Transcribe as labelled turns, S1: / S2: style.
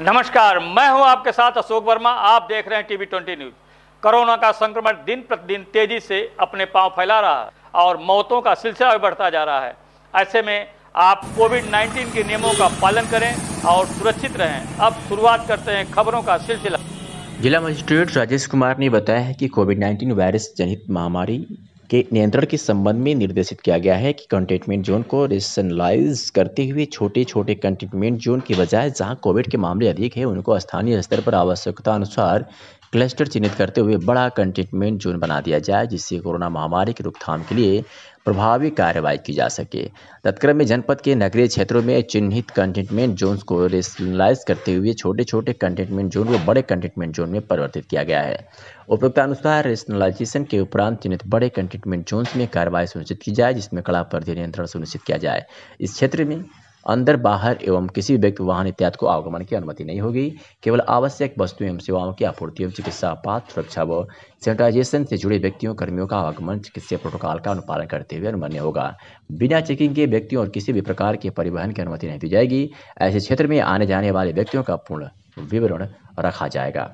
S1: नमस्कार मैं हूं आपके साथ अशोक वर्मा आप देख रहे हैं टीवी ट्वेंटी न्यूज कोरोना का संक्रमण दिन प्रतिदिन तेजी से अपने पांव फैला रहा है और मौतों का सिलसिला भी बढ़ता जा रहा है ऐसे में आप कोविड 19 के नियमों का पालन करें और सुरक्षित रहें अब शुरुआत करते हैं खबरों का सिलसिला
S2: जिला मजिस्ट्रेट राजेश कुमार ने बताया है कि कोविड 19 वायरस जनित महामारी के नियंत्रण के संबंध में निर्देशित किया गया है कि कंटेनमेंट जोन को रेशनलाइज करते हुए छोटे छोटे कंटेनमेंट जोन के बजाय जहां कोविड के मामले अधिक हैं उनको स्थानीय स्तर पर आवश्यकता अनुसार क्लस्टर चिन्हित करते हुए बड़ा कंटेनमेंट जोन बना दिया जाए जिससे कोरोना महामारी की रोकथाम के लिए प्रभावी कार्रवाई की जा सके तत्क्रम में जनपद के नगरीय क्षेत्रों में चिन्हित कंटेनमेंट जोन को रेशनलाइज करते हुए छोटे छोटे कंटेनमेंट जोन को बड़े कंटेनमेंट जोन में परिवर्तित किया गया है अनुसार रेशनलाइजेशन के उपरांत चिन्हित बड़े कंटेनमेंट जोन में कार्रवाई सुनिश्चित की जाए जिसमें कड़ा पर नियंत्रण सुनिश्चित किया जाए इस क्षेत्र में अंदर बाहर एवं किसी व्यक्ति वाहन इत्यादि को आवागमन की अनुमति नहीं होगी केवल आवश्यक वस्तुएं एवं सेवाओं की आपूर्ति एवं चिकित्सा आपात सुरक्षा व सैनिटाइजेशन से जुड़े व्यक्तियों कर्मियों का आवागमन चिकित्सा प्रोटोकॉल का अनुपालन करते हुए अनुमान्य होगा बिना चेकिंग के व्यक्तियों और किसी भी प्रकार के परिवहन की अनुमति नहीं दी जाएगी ऐसे क्षेत्र में आने जाने वाले व्यक्तियों का पूर्ण विवरण रखा जाएगा